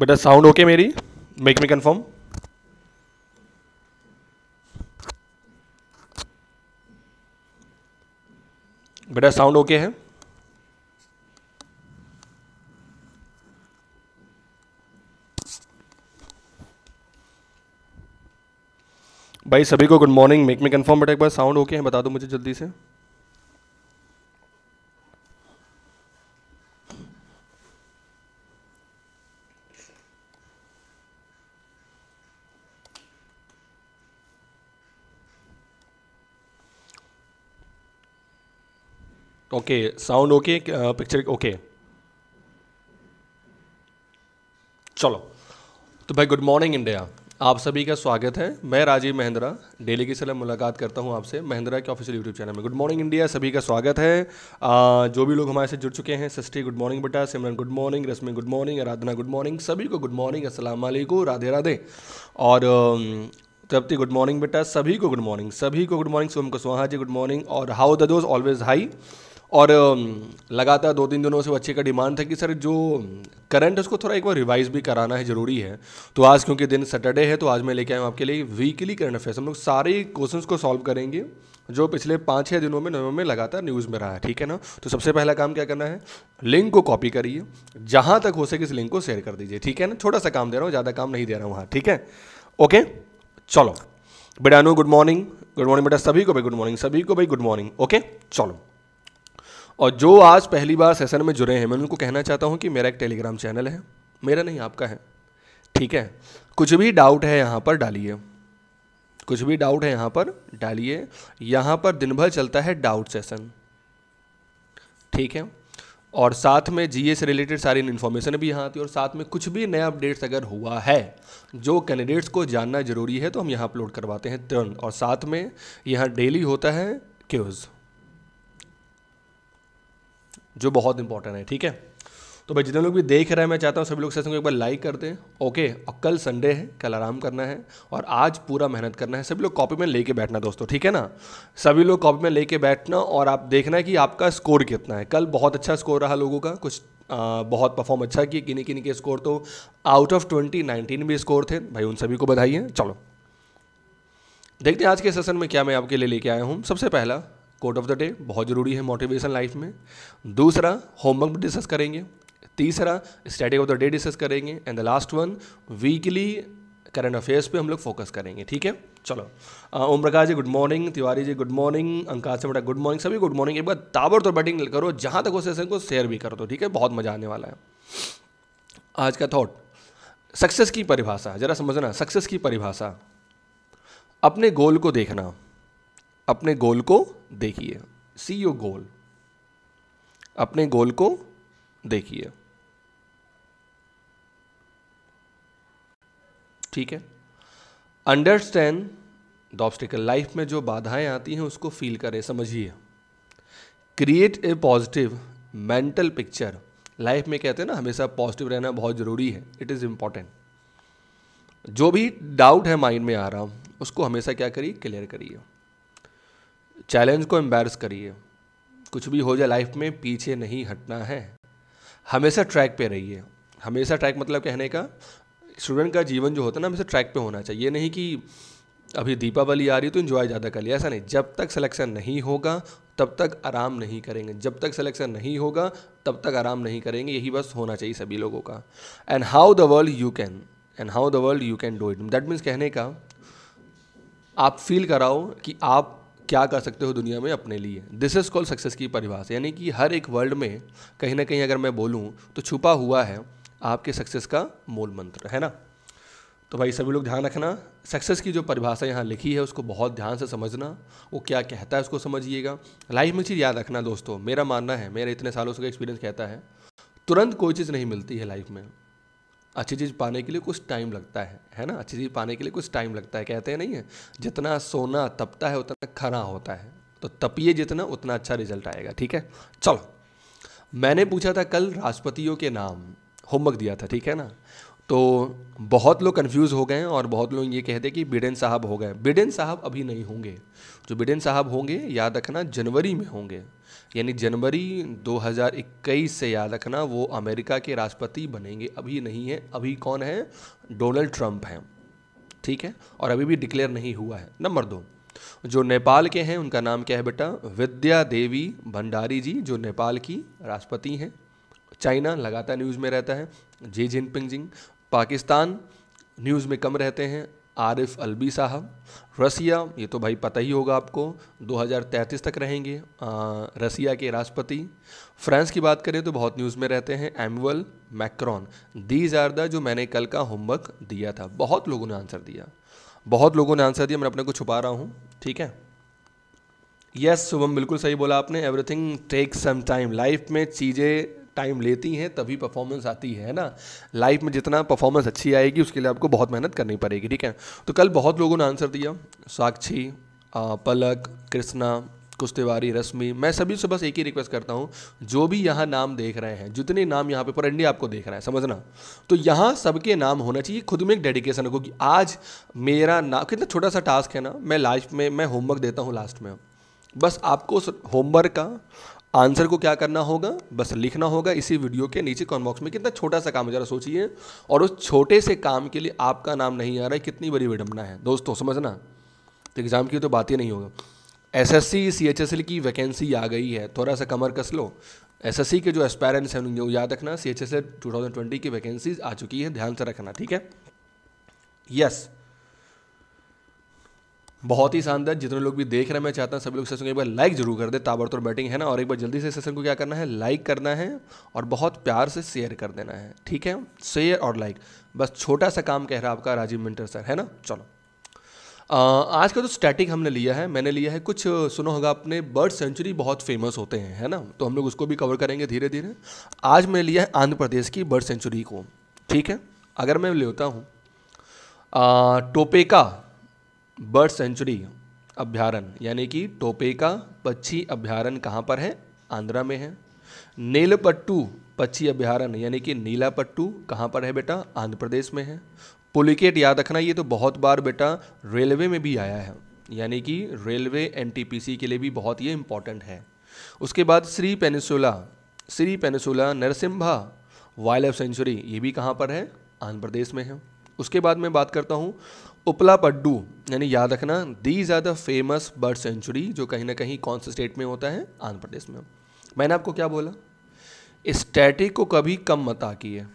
बेटा sound okay मेरी make me confirm बेटा साउंड ओके है भाई सभी को good morning make me confirm बेटा एक बार साउंड ओके है बता दो मुझे जल्दी से okay sound okay picture okay चलो तो भाई गुड मॉर्निंग इंडिया आप सभी का स्वागत है मैं राजीव महिंद्रा डेली की सलाह मुलाकात करता हूं आपसे महिंद्रा के ऑफिशियल यूट्यूब चैनल में गुड मॉर्निंग इंडिया सभी का स्वागत है आ, जो भी लोग हमारे से जुड़ चुके हैं सस्टी गुड मॉर्निंग बेटा Simran good morning Rashmi good morning Aradhana good morning सभी को गुड मॉर्निंग असलम राधे राधे और तृप्ति गुड मॉर्निंग बेटा सभी को गुड मॉर्निंग सभी को good morning Som Kushwaha ji good morning और how the those always high और लगातार दो तीन दिनों से बच्चे का डिमांड था कि सर जो करंट उसको थोड़ा एक बार रिवाइज भी कराना है ज़रूरी है तो आज क्योंकि दिन सैटरडे है तो आज मैं लेके आया हूँ आपके लिए वीकली करंट अफेयर्स हम लोग सारे क्वेश्चन को सॉल्व करेंगे जो पिछले पाँच छः दिनों में नवंबर में लगातार न्यूज़ में रहा है ठीक है ना तो सबसे पहला काम क्या करना है लिंक को कॉपी करिए जहाँ तक हो सके इस लिंक को शेयर कर दीजिए ठीक है ना छोटा सा काम दे रहा हूँ ज़्यादा काम नहीं दे रहा हूँ हाँ ठीक है ओके चलो बेटानू गुड मॉर्निंग गुड मॉर्निंग बेटा सभी को भाई गुड मॉर्निंग सभी को भाई गुड मॉर्निंग ओके चलो और जो आज पहली बार सेशन में जुड़े हैं मैं उनको कहना चाहता हूँ कि मेरा एक टेलीग्राम चैनल है मेरा नहीं आपका है ठीक है कुछ भी डाउट है यहाँ पर डालिए कुछ भी डाउट है यहाँ पर डालिए यहाँ पर दिन भर चलता है डाउट सेशन ठीक है और साथ में जी से रिलेटेड सारी इन्फॉर्मेशन भी यहाँ आती है और साथ में कुछ भी नया अपडेट्स अगर हुआ है जो कैंडिडेट्स को जानना जरूरी है तो हम यहाँ अपलोड करवाते हैं तुरंत और साथ में यहाँ डेली होता है क्यूज़ जो बहुत इंपॉर्टेंट है ठीक है तो भाई जितने लोग भी देख रहे हैं मैं चाहता हूँ सभी लोग सेशन को एक बार लाइक कर दें ओके और कल संडे है कल आराम करना है और आज पूरा मेहनत करना है सभी लोग कॉपी में लेके बैठना दोस्तों ठीक है ना सभी लोग कॉपी में लेके बैठना और आप देखना कि आपका स्कोर कितना है कल बहुत अच्छा स्कोर रहा लोगों का कुछ आ, बहुत परफॉर्म अच्छा किया किन्हीं किन्हीं के स्कोर तो आउट ऑफ ट्वेंटी नाइनटीन भी स्कोर थे भाई उन सभी को बधाई है चलो देखते हैं आज के सेशन में क्या मैं आपके लिए लेके आया हूँ सबसे पहला कोट ऑफ द डे बहुत ज़रूरी है मोटिवेशन लाइफ में दूसरा होमवर्क डिस्कस करेंगे तीसरा study of the day discuss करेंगे and the last one weekly current affairs पे हम लोग फोकस करेंगे ठीक है चलो Om Prakash ji good morning Tiwari ji good morning Ankash से बेटा गुड मॉर्निंग सभी गुड मॉर्निंग एक बार ताबड़ तो बैटिंग करो जहाँ तक हो सेशन को शेयर भी कर दो तो, ठीक है बहुत मजा आने वाला है आज का थॉट सक्सेस की परिभाषा जरा समझना सक्सेस की परिभाषा अपने गोल को देखना अपने गोल को देखिए सी योर गोल अपने गोल को देखिए ठीक है अंडरस्टैंड द ऑब्स्टिकल लाइफ में जो बाधाएं आती हैं उसको फील करें समझिए create a positive mental picture life में कहते हैं ना हमेशा पॉजिटिव रहना बहुत ज़रूरी है इट इज़ इंपॉर्टेंट जो भी डाउट है माइंड में आ रहा उसको हमेशा क्या करिए क्लियर करिए चैलेंज को एम्बेरस करिए कुछ भी हो जाए लाइफ में पीछे नहीं हटना है हमेशा ट्रैक पे रहिए हमेशा ट्रैक मतलब कहने का स्टूडेंट का जीवन जो होता है ना हमेशा ट्रैक पे होना चाहिए ये नहीं कि अभी दीपावली आ रही तो इन्जॉय ज़्यादा कर लिया ऐसा नहीं जब तक सिलेक्शन नहीं होगा तब तक आराम नहीं करेंगे जब तक सिलेक्शन नहीं होगा तब तक आराम नहीं करेंगे यही बस होना चाहिए सभी लोगों का and how the world you can and how the world you can do it that means कहने का आप फील कराओ कि आप क्या कर सकते हो दुनिया में अपने लिए दिस इज़ कॉल सक्सेस की परिभाषा यानी कि हर एक वर्ल्ड में कहीं ना कहीं अगर मैं बोलूँ तो छुपा हुआ है आपके सक्सेस का मूल मंत्र है ना तो भाई सभी लोग ध्यान रखना सक्सेस की जो परिभाषा यहाँ लिखी है उसको बहुत ध्यान से समझना वो क्या कहता है उसको समझिएगा लाइफ में चीज़ याद रखना दोस्तों मेरा मानना है मेरा इतने सालों से का एक्सपीरियंस कहता है तुरंत कोई चीज़ नहीं मिलती है लाइफ में अच्छी चीज़ पाने के लिए कुछ टाइम लगता है है ना अच्छी चीज़ पाने के लिए कुछ टाइम लगता है कहते हैं नहीं है जितना सोना तपता है उतना खरा होता है तो तपिए जितना उतना अच्छा रिजल्ट आएगा ठीक है चलो मैंने पूछा था कल राष्ट्रपतियों के नाम होमवर्क दिया था ठीक है ना तो बहुत लोग कन्फ्यूज़ हो गए और बहुत लोग ये कहते हैं कि बिडेन साहब हो गए बिडेन साहब अभी नहीं होंगे जो बिडेन साहब होंगे याद रखना जनवरी में होंगे यानी जनवरी 2021 से याद रखना वो अमेरिका के राष्ट्रपति बनेंगे अभी नहीं है अभी कौन है डोनाल्ड ट्रंप हैं ठीक है और अभी भी डिक्लेयर नहीं हुआ है नंबर दो जो नेपाल के हैं उनका नाम क्या है बेटा विद्या देवी भंडारी जी जो नेपाल की राष्ट्रपति हैं चाइना लगातार न्यूज़ में रहता है जी जिनपिंग जिंग पाकिस्तान न्यूज़ में कम रहते हैं आरिफ अलबी साहब रसिया ये तो भाई पता ही होगा आपको 2033 तक रहेंगे रसिया के राष्ट्रपति फ्रांस की बात करें तो बहुत न्यूज़ में रहते हैं Emmanuel Macron these are the जो मैंने कल का होमवर्क दिया था बहुत लोगों ने आंसर दिया बहुत लोगों ने आंसर दिया मैं अपने को छुपा रहा हूँ ठीक है यस yes, शुभम बिल्कुल सही बोला आपने everything take some time life में चीज़ें टाइम लेती हैं तभी परफॉर्मेंस आती है ना लाइफ में जितना परफॉर्मेंस अच्छी आएगी उसके लिए आपको बहुत मेहनत करनी पड़ेगी ठीक है तो कल बहुत लोगों ने आंसर दिया साक्षी पलक कृष्णा कुछ तिवारी रश्मि मैं सभी से बस एक ही रिक्वेस्ट करता हूँ जो भी यहाँ नाम देख रहे हैं जितने नाम यहाँ पे पर इंडिया आपको देख रहा है समझना तो यहाँ सबके नाम होना चाहिए खुद में एक डेडिकेशन है कि आज मेरा नाम कितना छोटा सा टास्क है ना मैं लाइफ में मैं होमवर्क देता हूँ लास्ट में बस आपको उस होमवर्क का आंसर को क्या करना होगा बस लिखना होगा इसी वीडियो के नीचे बॉक्स में कितना छोटा सा काम है ज़रा सोचिए और उस छोटे से काम के लिए आपका नाम नहीं आ रहा है कितनी बड़ी विडम्बना है दोस्तों समझना तो एग्ज़ाम की तो बात ही नहीं होगा S S C C H S L की वैकेंसी आ गई है थोड़ा सा कमर कस लो एस एस सी के जो एस्पायरेंट्स हैं उनको याद रखना C H S L two thousand twenty की वैकेंसीज आ चुकी है ध्यान से रखना ठीक है यस yes. बहुत ही शानदार जितने लोग भी देख रहे हैं मैं चाहता हूँ सभी लोग सेशन को एक बार लाइक जरूर कर दे ताबड़तोड़ बैटिंग है ना और एक बार जल्दी से सेशन को क्या करना है लाइक करना है और बहुत प्यार से शेयर कर देना है ठीक है शेयर और लाइक बस छोटा सा काम कह रहा है आपका राजीव मिंटर सर है ना चलो आज का जो तो स्टैटिक हमने लिया है मैंने लिया है कुछ सुनो होगा अपने बर्ड सेंचुरी बहुत फेमस होते हैं है ना तो हम लोग उसको भी कवर करेंगे धीरे धीरे आज मैंने लिया है आंध्र प्रदेश की बर्ड सेंचुरी को ठीक है अगर मैं लेता हूँ टोपेका बर्ड सेंचुरी अभ्यारण्य यानी कि टोपेका पक्षी अभ्यारण कहाँ पर है आंध्रा में है नीलपट्टू पक्षी अभ्यारण्य यानी कि नीलापट्टू कहाँ पर है बेटा आंध्र प्रदेश में है पुलिकेट याद रखना ये तो बहुत बार बेटा रेलवे में भी आया है यानी कि रेलवे एन के लिए भी बहुत ये इंपॉर्टेंट है उसके बाद Sri Penusila Sri Penusila Narasimha wildlife sanctuary ये भी कहाँ पर है आंध्र प्रदेश में है उसके बाद मैं बात करता हूँ उपला पड्डू यानी याद रखना these are the famous bird sanctuary जो कहीं ना कहीं कौन से स्टेट में होता है आंध्र प्रदेश में मैंने आपको क्या बोला स्टैटिक को कभी कम मत है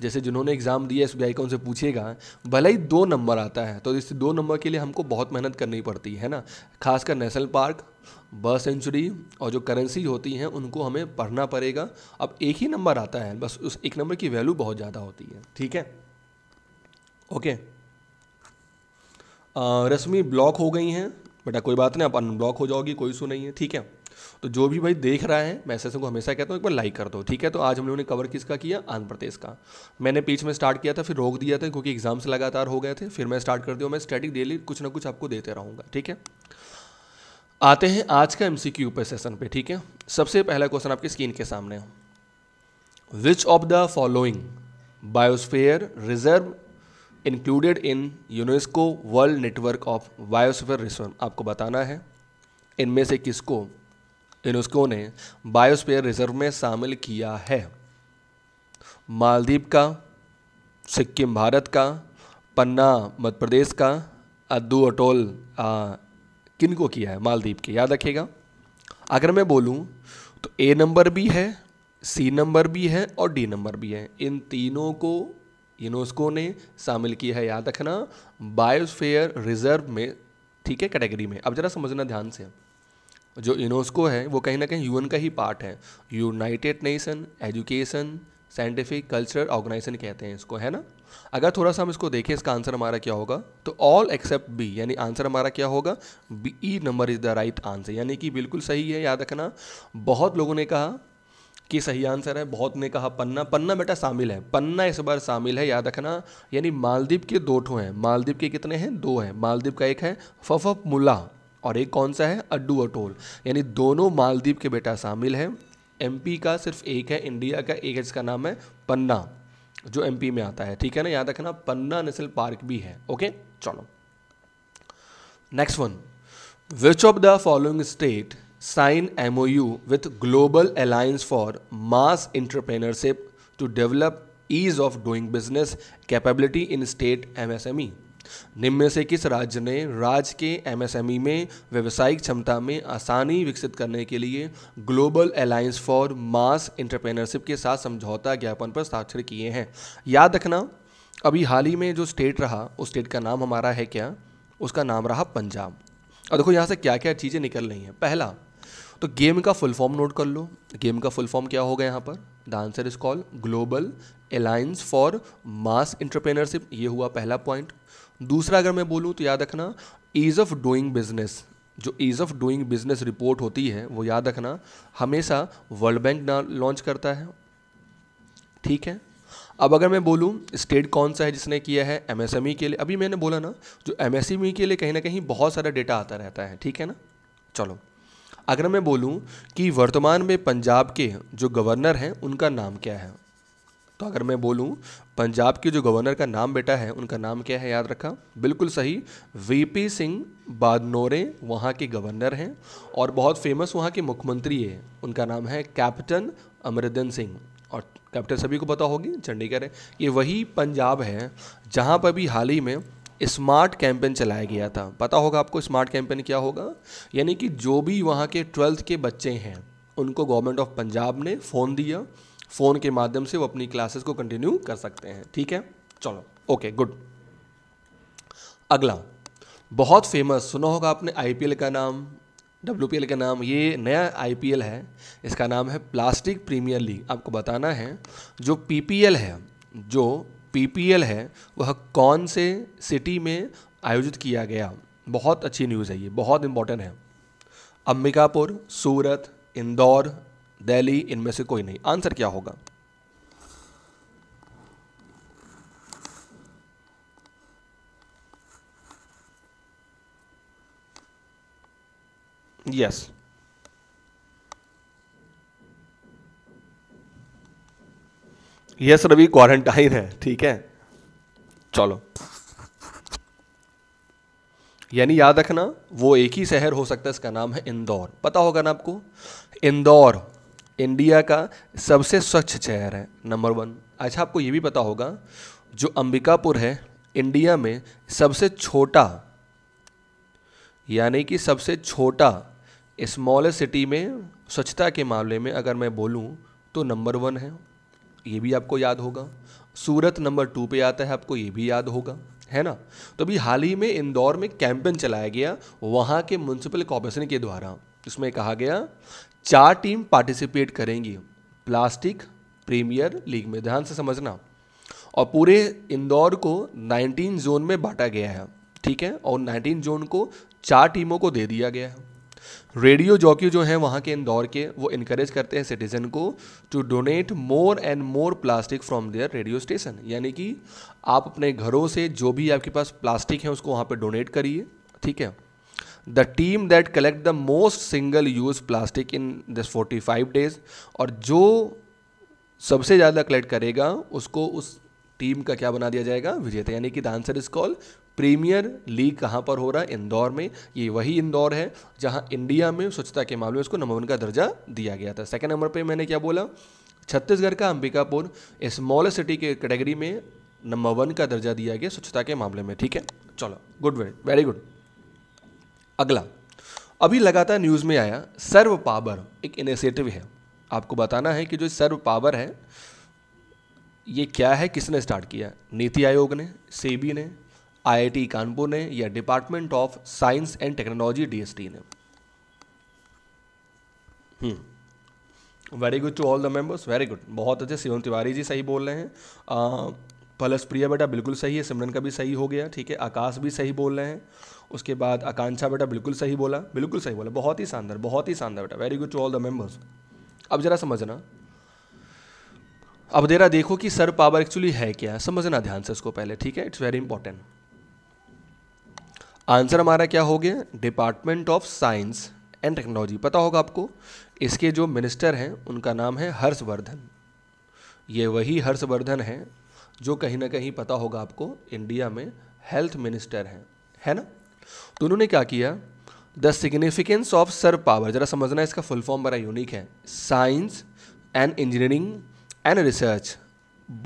जैसे जिन्होंने एग्ज़ाम दिया एस बी का उनसे पूछिएगा भले ही दो नंबर आता है तो इस दो नंबर के लिए हमको बहुत मेहनत करनी पड़ती है ना खासकर नेशनल पार्क बर्ड सेंचुरी और जो करेंसी होती हैं उनको हमें पढ़ना पड़ेगा अब एक ही नंबर आता है बस उस एक नंबर की वैल्यू बहुत ज़्यादा होती है ठीक है ओके okay. रश्मि ब्लॉक हो गई हैं बेटा कोई बात नहीं आप अनब्लॉक हो जाओगी कोई सू नहीं है ठीक है तो जो भी भाई देख रहा है मैं ऐसे को हमेशा कहता हूँ एक बार लाइक कर दो ठीक है तो आज हम लोगों ने कवर किसका किया आंध्र प्रदेश का मैंने पीछे में स्टार्ट किया था फिर रोक दिया था क्योंकि एग्जाम्स लगातार हो गए थे फिर मैं स्टार्ट कर दिया मैं स्टैटिक डेली कुछ ना कुछ आपको देते रहूँगा ठीक है आते हैं आज का एम सी क्यू पे सेशन पे ठीक है सबसे पहला क्वेश्चन आपके स्क्रीन के सामने which of the following biosphere reserve included in UNESCO world network of biosphere reserve आपको बताना है इनमें से किसको यूनेस्को ने बायोस्फीयर रिजर्व में शामिल किया है मालदीप का सिक्किम भारत का पन्ना मध्य प्रदेश का अद्दू अटोल किन को किया है मालदीप के याद रखिएगा अगर मैं बोलूँ तो ए नंबर भी है सी नंबर भी है और डी नंबर भी है इन तीनों को यूनेस्को ने शामिल किया है याद रखना बायोस्फेयर रिजर्व में ठीक है कैटेगरी में अब ज़रा समझना ध्यान से जो यूनेस्को है वो कहीं ना कहीं यूएन का ही पार्ट है United Nation Education Scientific Cultural Organisation कहते हैं इसको है ना अगर थोड़ा सा हम इसको देखें इसका आंसर हमारा क्या होगा तो ऑल एक्सेप्ट बी यानी आंसर हमारा क्या होगा B E number is the right answer यानी कि बिल्कुल सही है याद रखना बहुत लोगों ने कहा कि सही आंसर है बहुत ने कहा पन्ना पन्ना बेटा शामिल है पन्ना इस बार शामिल है याद रखना यानी मालदीप के दो ठो हैं मालदीप के कितने हैं दो हैं मालदीप का एक है फफ मुला और एक कौन सा है अड्डू अटोल यानी दोनों मालदीप के बेटा शामिल है एमपी का सिर्फ एक है इंडिया का एक इसका नाम है पन्ना जो एमपी में आता है ठीक है ना याद रखना पन्ना नेशनल पार्क भी है ओके चलो next one which of the following state sign M O U global alliance for mass entrepreneurship to develop ease of doing business capability in state M S M E निम्न में से किस राज्य ने राज्य के एम एम एस ई में व्यवसायिक क्षमता में आसानी विकसित करने के लिए global alliance for mass entrepreneurship के साथ समझौता ज्ञापन पर साक्षर किए हैं याद रखना अभी हाल ही में जो स्टेट रहा उस स्टेट का नाम हमारा है क्या उसका नाम रहा पंजाब और देखो यहाँ से क्या क्या चीज़ें निकल रही हैं पहला तो गेम का फुल फॉर्म नोट कर लो गेम का फुल फॉर्म क्या होगा यहाँ पर the answer is call global alliance for mass entrepreneurship ये हुआ पहला पॉइंट दूसरा अगर मैं बोलूँ तो याद रखना ईज़ ऑफ डूइंग बिजनेस जो ease of doing business report होती है वो याद रखना हमेशा वर्ल्ड बैंक लॉन्च करता है ठीक है अब अगर मैं बोलूँ स्टेट कौन सा है जिसने किया है एमएसएमई के लिए अभी मैंने बोला ना जो एमएसएमई के लिए कहीं ना कहीं बहुत सारा डेटा आता रहता है ठीक है ना चलो अगर मैं बोलूँ कि वर्तमान में पंजाब के जो गवर्नर हैं उनका नाम क्या है तो अगर मैं बोलूँ पंजाब के जो गवर्नर का नाम बेटा है उनका नाम क्या है याद रखा बिल्कुल सही वीपी सिंह बादनोरे वहाँ के गवर्नर हैं और बहुत फेमस वहाँ के मुख्यमंत्री हैं उनका नाम है कैप्टन अमरिंदर सिंह और कैप्टन सभी को पता होगी चंडीगढ़ है ये वही पंजाब है जहाँ पर भी हाल ही में स्मार्ट कैंपेन चलाया गया था पता होगा आपको स्मार्ट कैंपेन क्या होगा यानी कि जो भी वहाँ के ट्वेल्थ के बच्चे हैं उनको गवर्नमेंट ऑफ पंजाब ने फ़ोन दिया फ़ोन के माध्यम से वो अपनी क्लासेस को कंटिन्यू कर सकते हैं ठीक है चलो ओके गुड अगला बहुत फेमस सुना होगा आपने आई का नाम डब्ल्यू का नाम ये नया आई है इसका नाम है प्लास्टिक प्रीमियर लीग आपको बताना है जो पी है जो पीपीएल है वह कौन से सिटी में आयोजित किया गया बहुत अच्छी न्यूज़ है ये बहुत इंपॉर्टेंट है अंबिकापुर सूरत इंदौर दिल्ली इनमें से कोई नहीं आंसर क्या होगा yes yes. Yes Ravi quarantine है ठीक है चलो यानी याद रखना वो एक ही शहर हो सकता है इसका नाम है इंदौर पता होगा ना आपको इंदौर इंडिया का सबसे स्वच्छ शहर है नंबर वन अच्छा आपको ये भी पता होगा जो अंबिकापुर है इंडिया में सबसे छोटा यानी कि सबसे छोटा स्मॉलेस्ट सिटी में स्वच्छता के मामले में अगर मैं बोलूँ तो नंबर वन है ये भी आपको याद होगा सूरत नंबर टू पे आता है आपको ये भी याद होगा है ना तो अभी हाल ही में इंदौर में कैंपेन चलाया गया वहाँ के म्यूनसिपल कॉर्पोरेशन के द्वारा जिसमें कहा गया चार टीम पार्टिसिपेट करेंगी प्लास्टिक प्रीमियर लीग में ध्यान से समझना और पूरे इंदौर को 19 जोन में बांटा गया है ठीक है और 19 जोन को चार टीमों को दे दिया गया है रेडियो जॉकी जो हैं वहाँ के इंदौर के वो इनक्रेज करते हैं सिटीज़न को to donate more and more plastic from their radio station यानी कि आप अपने घरों से जो भी आपके पास प्लास्टिक है उसको वहाँ पर डोनेट करिए ठीक है the team that collect the most single use plastic in this forty five days और जो सबसे ज़्यादा कलेक्ट करेगा उसको उस टीम का क्या बना दिया जाएगा विजेता यानी कि the answer is call premier league कहाँ पर हो रहा है इंदौर में ये वही इंदौर है जहाँ इंडिया में स्वच्छता के मामले में उसको नंबर वन का दर्जा दिया गया था सेकेंड नंबर पर मैंने क्या बोला छत्तीसगढ़ का अंबिकापुर स्मॉल सिटी के कैटेगरी में नंबर वन का दर्जा दिया गया स्वच्छता के मामले में ठीक है चलो गुड वेरी वेरी गुड अगला अभी लगातार न्यूज़ में आया सर्व पावर एक इनिशिएटिव है आपको बताना है कि जो सर्व पावर है ये क्या है किसने स्टार्ट किया नीति आयोग ने सेबी ने आईआईटी कानपुर ने या department of science and technology DST ने very good to all the members very good बहुत अच्छे शिवम तिवारी जी सही बोल रहे हैं पलस प्रिया बेटा बिल्कुल सही है सिमरन का भी सही हो गया ठीक है आकाश भी सही बोल रहे हैं उसके बाद आकांक्षा बेटा बिल्कुल सही बोला बिल्कुल सही बोला बहुत ही शानदार बहुत ही शानदार बेटा very good to all the members अब ज़रा समझना अब ज़रा देखो कि सर पावर एक्चुअली है क्या समझना ध्यान से इसको पहले ठीक है इट्स वेरी इंपॉर्टेंट आंसर हमारा क्या हो गया department of science and technology पता होगा आपको इसके जो मिनिस्टर हैं उनका नाम है हर्षवर्धन ये वही हर्षवर्धन हैं जो कहीं ना कहीं पता होगा आपको इंडिया में हेल्थ मिनिस्टर हैं है ना तो उन्होंने क्या किया the significance of SERB POWER ज़रा समझना इसका फुल फॉर्म बड़ा यूनिक है science and engineering and research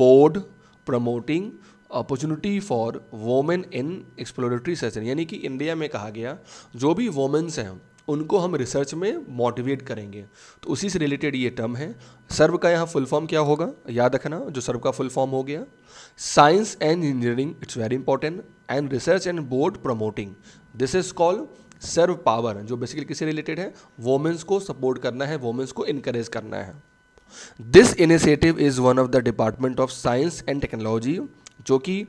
board promoting opportunity for women in exploratory session यानी कि इंडिया में कहा गया जो भी वोमेंस हैं उनको हम रिसर्च में मोटिवेट करेंगे तो उसी से रिलेटेड ये टर्म है सर्व का यहाँ फुल फॉर्म क्या होगा याद रखना जो सर्व का फुल फॉर्म हो गया science and engineering it's very important and research and board promoting this is call SERB POWER जो बेसिकली किससे रिलेटेड है वोमेंस को सपोर्ट करना है वोमेंस को इनकरेज करना है this initiative is one of the department of science and technology जो कि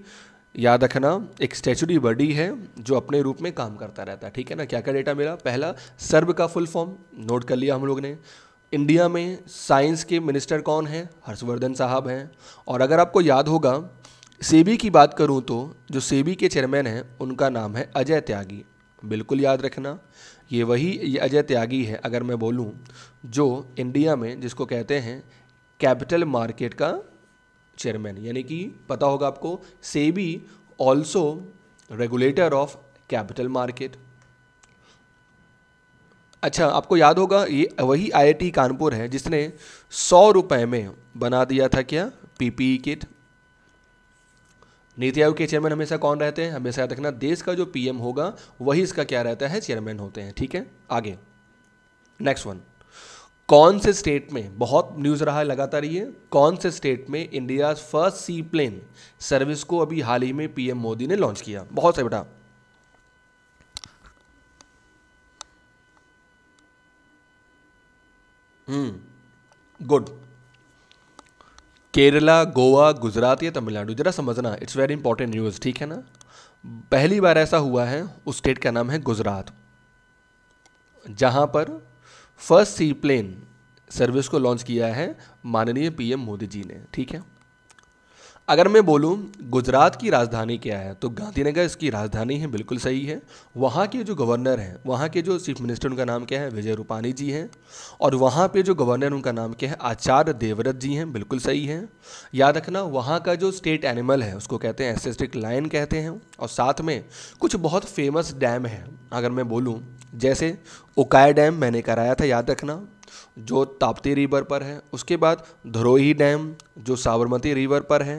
याद रखना एक स्टेचुरी बॉडी है जो अपने रूप में काम करता रहता है ठीक है ना क्या क्या डेटा मिला पहला सर्ब का फुल फॉर्म नोट कर लिया हम लोग ने इंडिया में साइंस के मिनिस्टर कौन हैं हर्षवर्धन साहब हैं और अगर आपको याद होगा सेबी की बात करूं तो जो सेबी के चेयरमैन हैं उनका नाम है अजय त्यागी बिल्कुल याद रखना ये वही ये अजय त्यागी है अगर मैं बोलूं जो इंडिया में जिसको कहते हैं कैपिटल मार्केट का चेयरमैन यानी कि पता होगा आपको SEBI also regulator of capital market अच्छा आपको याद होगा ये वही आईआईटी कानपुर है जिसने सौ रुपए में बना दिया था क्या पीपीई किट e नीति आयोग के चेयरमैन हमेशा कौन रहते हैं हमेशा याद रखना देश का जो पीएम होगा वही इसका क्या रहता है चेयरमैन होते हैं ठीक है आगे नेक्स्ट वन कौन से स्टेट में बहुत न्यूज़ रहा है लगातार ये कौन से स्टेट में India first seaplane service को अभी हाल ही में पीएम मोदी ने लॉन्च किया बहुत सही बेटा हम्म गुड केरला गोवा गुजरात या तमिलनाडु जरा समझना इट्स वेरी इंपॉर्टेंट न्यूज़ ठीक है ना पहली बार ऐसा हुआ है उस स्टेट का नाम है गुजरात जहां पर फर्स्ट सी प्लेन सर्विस को लॉन्च किया है माननीय पीएम मोदी जी ने ठीक है अगर मैं बोलूँ गुजरात की राजधानी क्या है तो गांधीनगर इसकी राजधानी है बिल्कुल सही है वहाँ के जो गवर्नर हैं वहाँ के जो चीफ मिनिस्टर उनका नाम क्या है विजय रूपानी जी हैं और वहाँ पे जो गवर्नर उनका नाम क्या है आचार्य देवव्रत जी हैं बिल्कुल सही है याद रखना वहाँ का जो स्टेट एनिमल है उसको कहते हैं एसेस्टिक लाइन कहते हैं और साथ में कुछ बहुत फेमस डैम हैं अगर मैं बोलूँ जैसे उकाय डैम मैंने कराया था याद रखना जो ताप्ती रिवर पर है उसके बाद धरोही डैम जो साबरमती रिवर पर है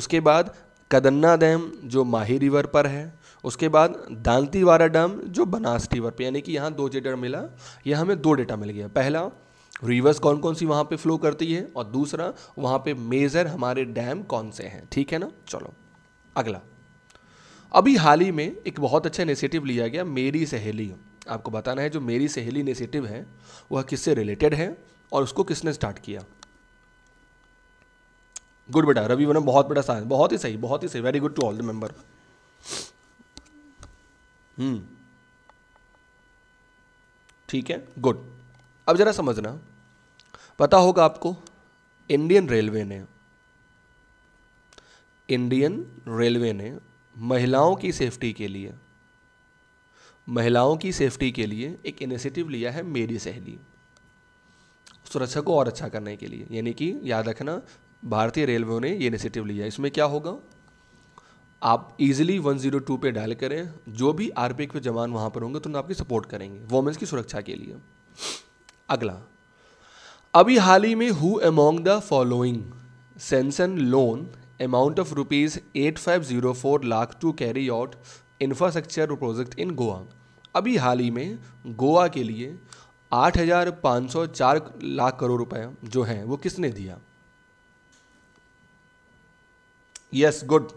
उसके बाद कदन्ना डैम जो माही रिवर पर है उसके बाद दांतीवारा डैम जो बनास रिवर पर यानी कि यहाँ दो डेटा मिला यह हमें दो डेटा मिल गया पहला रिवर्स कौन कौन सी वहाँ पे फ्लो करती है और दूसरा वहाँ पे मेजर हमारे डैम कौन से हैं ठीक है ना चलो अगला अभी हाल ही में एक बहुत अच्छा इनिशिएटिव लिया गया मेरी सहेली आपको बताना है जो मेरी सहेली इनिशिएटिव है वह किससे रिलेटेड है और उसको किसने स्टार्ट किया गुड बेटा रवि वनम बहुत बड़ा साहस बहुत ही सही बहुत ही सही very good to all the member hmm ठीक है गुड अब ज़रा समझना पता होगा आपको इंडियन रेलवे ने इंडियन रेलवे ने महिलाओं की सेफ्टी के लिए महिलाओं की सेफ्टी के लिए एक इनिशिएटिव लिया है मेरी सहेली सुरक्षा को और अच्छा करने के लिए यानी कि याद रखना भारतीय रेलवे ने ये इनिशिएटिव लिया है इसमें क्या होगा आप इजीली 102 पे डायल करें जो भी आर के जवान वहाँ पर होंगे तो उन्हें आपकी सपोर्ट करेंगे वोमेंस की सुरक्षा के लिए अगला अभी हाल ही में who among the following sanction loan amount of rupees at five zero four lakh to carry out infrastructure project in Goa अभी हाल ही में गोवा के लिए 8,504 लाख करोड़ रुपए जो है वो किसने दिया yes good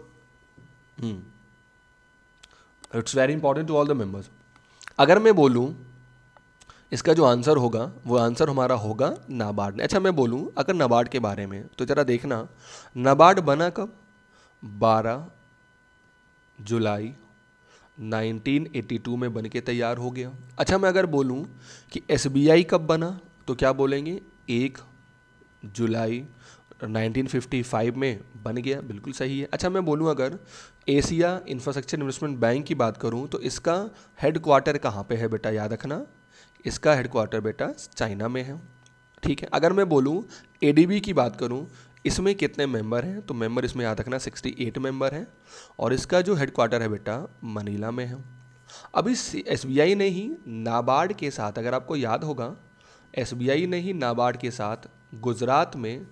it's very important to all the members अगर मैं बोलूं इसका जो आंसर होगा वो आंसर हमारा होगा नाबार्ड ने अच्छा मैं बोलूं अगर नाबार्ड के बारे में तो ज़रा देखना नाबार्ड बना कब 12 जुलाई 1982 में बन के तैयार हो गया अच्छा मैं अगर बोलूँ कि एस कब बना तो क्या बोलेंगे एक जुलाई 1955 में बन गया बिल्कुल सही है अच्छा मैं बोलूँ अगर एशिया इंफ्रास्ट्रक्चर इन्वेस्टमेंट बैंक की बात करूँ तो इसका हेड क्वार्टर कहाँ पे है बेटा याद रखना इसका हेड क्वार्टर बेटा चाइना में है ठीक है अगर मैं बोलूँ एडीबी की बात करूँ इसमें कितने मेंबर हैं तो मेंबर इसमें याद रखना 68 मेंबर हैं और इसका जो हेडक्वार्टर है बेटा मनीला में है अभी एस ने ही नाबार्ड के साथ अगर आपको याद होगा एस ने ही नाबार्ड के साथ गुजरात में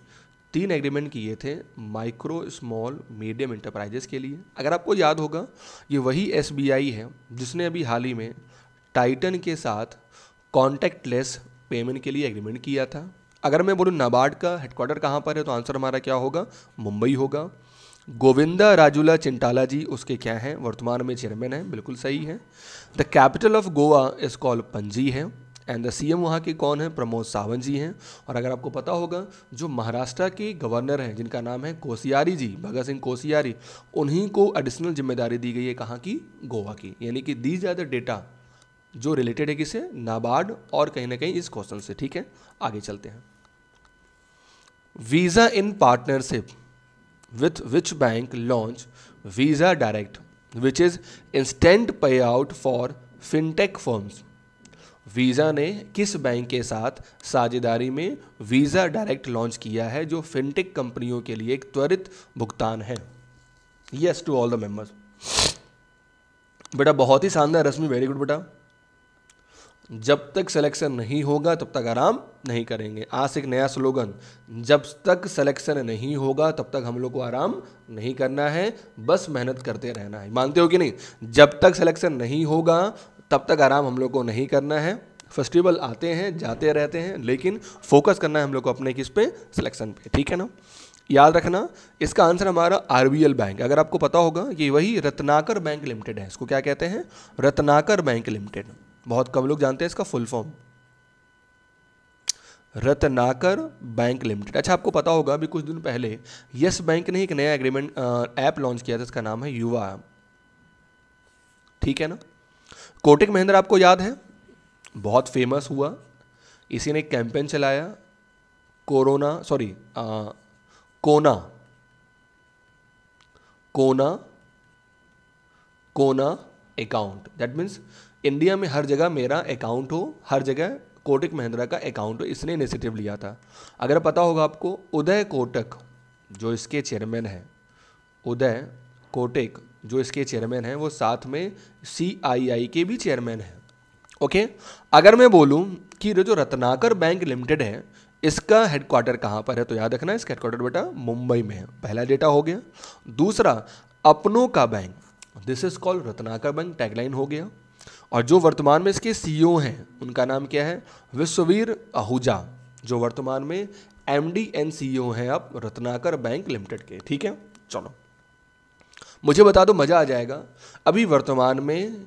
तीन एग्रीमेंट किए थे माइक्रो स्मॉल मीडियम इंटरप्राइजेस के लिए अगर आपको याद होगा ये वही एस है जिसने अभी हाल ही में टाइटन के साथ कॉन्टैक्ट पेमेंट के लिए एग्रीमेंट किया था अगर मैं बोलूँ नाबार्ड का हेडक्वार्टर कहाँ पर है तो आंसर हमारा क्या होगा मुंबई होगा गोविंदा राजूला चिंटाला जी उसके क्या हैं वर्तमान में चेयरमैन हैं बिल्कुल सही है the capital of Goa is call Panaji है एंड द सी एम वहाँ के कौन है प्रमोद सावंत जी हैं और अगर आपको पता होगा जो महाराष्ट्र के गवर्नर हैं जिनका नाम है कोसियारी जी भगत सिंह कोसियारी उन्हीं को एडिशनल जिम्मेदारी दी गई है कहाँ की गोवा की यानी कि दी जाए डेटा जो रिलेटेड है किसे नाबार्ड और कहीं ना कहीं इस क्वेश्चन से ठीक है आगे चलते हैं visa in partnership with which bank launch visa direct which is instant payout for fintech firms Visa ने किस बैंक के साथ साझेदारी में वीज़ा डायरेक्ट लॉन्च किया है जो फिनटेक कंपनियों के लिए एक त्वरित भुगतान है yes to all the members बेटा बहुत ही शानदार रश्मि वेरी गुड बेटा जब तक सिलेक्शन नहीं होगा तब तक आराम नहीं करेंगे आज एक नया स्लोगन जब तक सिलेक्शन नहीं होगा तब तक हम लोग को आराम नहीं करना है बस मेहनत करते रहना है मानते हो कि नहीं जब तक सिलेक्शन नहीं होगा तब तक आराम हम लोग को नहीं करना है फेस्टिवल आते हैं जाते रहते हैं लेकिन फोकस करना है हम लोग को अपने किस पे सिलेक्शन पे ठीक है ना याद रखना इसका आंसर हमारा आर बैंक अगर आपको पता होगा ये वही रत्नाकर बैंक लिमिटेड है इसको क्या कहते हैं रत्नाकर बैंक लिमिटेड बहुत कम लोग जानते हैं इसका full form Ratnakar bank limited अच्छा आपको पता होगा अभी कुछ दिन पहले यस बैंक ने एक नया एग्रीमेंट ऐप लॉन्च किया था इसका नाम है युवा ठीक है ना कोटिक महिंद्रा आपको याद है बहुत फेमस हुआ इसी ने एक कैंपेन चलाया कोरोना सॉरी कोना कोना कोना अकाउंट दैट मीन्स इंडिया में हर जगह मेरा अकाउंट हो हर जगह कोटक महिंद्रा का अकाउंट हो इसने इनिशिएटिव लिया था अगर पता होगा आपको उदय कोटक जो इसके चेयरमैन हैं उदय कोटक जो इसके चेयरमैन हैं वो साथ में सी आई आई के भी चेयरमैन हैं ओके अगर मैं बोलूँ कि जो रत्नाकर बैंक लिमिटेड है इसका हेडक्वार्टर कहाँ पर है तो याद रखना इसका हेडक्वार्टर बेटा मुंबई में है पहला डेटा हो गया दूसरा अपनों का bank this is called Ratnakar bank tagline हो गया और जो वर्तमान में इसके सीईओ e हैं उनका नाम क्या है विश्ववीर आहूजा जो वर्तमान में एम डी एंड सीईओ हैं अब रत्नाकर बैंक लिमिटेड के ठीक है चलो मुझे बता दो मज़ा आ जाएगा अभी वर्तमान में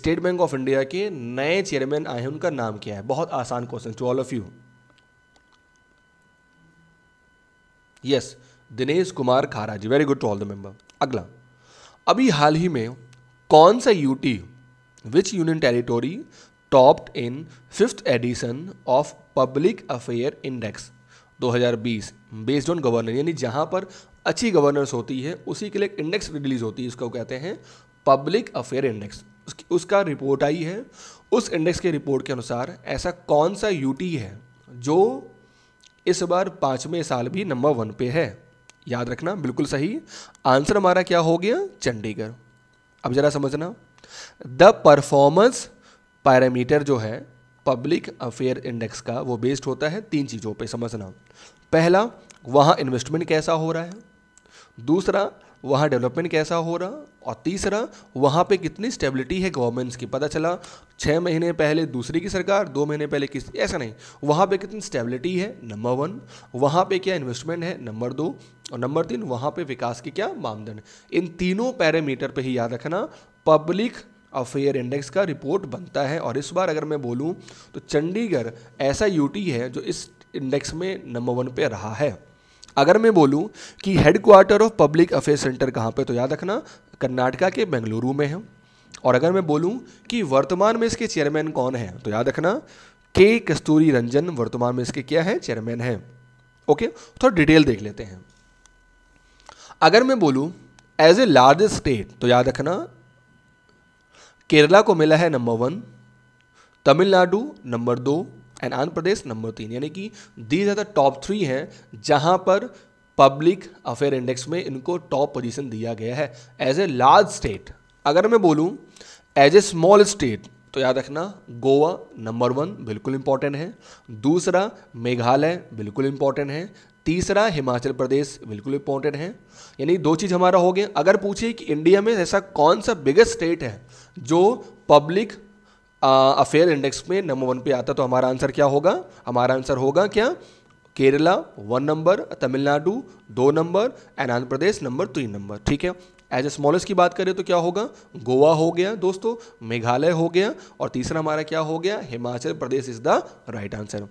स्टेट बैंक ऑफ इंडिया के नए चेयरमैन आए हैं उनका नाम क्या है बहुत आसान question to all of you yes Dinesh Kumar Khara ji very good to all the member अगला अभी हाल ही में कौन सा UT which union territory topped in fifth edition of public affair index 2020 based on governor यानी जहाँ पर अच्छी गवर्नेंस होती है उसी के लिए एक इंडेक्स रिलीज होती है इसको कहते हैं पब्लिक अफेयर इंडेक्स उसका रिपोर्ट आई है उस इंडेक्स के रिपोर्ट के अनुसार ऐसा कौन सा यूटी है जो इस बार पाँचवें साल भी नंबर वन पे है याद रखना बिल्कुल सही आंसर हमारा क्या हो गया चंडीगढ़ अब ज़रा समझना द परफॉर्मेंस पैरामीटर जो है पब्लिक अफेयर इंडेक्स का वो बेस्ड होता है तीन चीज़ों पे समझना पहला वहाँ इन्वेस्टमेंट कैसा हो रहा है दूसरा वहाँ डेवलपमेंट कैसा हो रहा और तीसरा वहाँ पे कितनी स्टेबिलिटी है गवर्नमेंट्स की पता चला छः महीने पहले दूसरी की सरकार दो महीने पहले किस ऐसा नहीं वहाँ पे कितनी स्टेबिलिटी है नंबर वन वहाँ पे क्या इन्वेस्टमेंट है नंबर दो और नंबर तीन वहाँ पे विकास के क्या मानदंड इन तीनों पैरामीटर पे ही याद रखना पब्लिक अफेयर इंडेक्स का रिपोर्ट बनता है और इस बार अगर मैं बोलूँ तो चंडीगढ़ ऐसा यूटी है जो इस इंडेक्स में नंबर वन पे रहा है अगर मैं बोलूं कि headquarter of public affair centre कहाँ पे तो याद रखना कर्नाटका के बेंगलुरु में है और अगर मैं बोलूं कि वर्तमान में इसके चेयरमैन कौन है तो याद रखना के कस्तूरी रंजन वर्तमान में इसके क्या है चेयरमैन है ओके थोड़ा डिटेल देख लेते हैं अगर मैं बोलूँ एज ए लार्जेस्ट स्टेट तो याद रखना केरला को मिला है नंबर वन तमिलनाडु नंबर दो एंड आंध्र प्रदेश नंबर तीन यानी कि दीज आर टॉप थ्री हैं जहां पर पब्लिक अफेयर इंडेक्स में इनको टॉप पोजीशन दिया गया है एज ए लार्ज स्टेट अगर मैं बोलूँ एज ए स्मॉल स्टेट तो याद रखना गोवा नंबर वन बिल्कुल इंपॉर्टेंट है दूसरा मेघालय बिल्कुल इंपॉर्टेंट है तीसरा हिमाचल प्रदेश बिल्कुल इंपॉर्टेंट है यानी दो चीज़ हमारा हो गया अगर पूछिए कि इंडिया में ऐसा कौन सा बिगेस्ट स्टेट है जो पब्लिक अफेयर इंडेक्स में नंबर वन पे आता तो हमारा आंसर क्या होगा हमारा आंसर होगा क्या केरला वन नंबर तमिलनाडु दो number and Andhra Pradesh number तीन नंबर ठीक है एज ए स्मॉलेस्ट की बात करें तो क्या होगा गोवा हो गया दोस्तों मेघालय हो गया और तीसरा हमारा क्या हो गया Himachal Pradesh is the right answer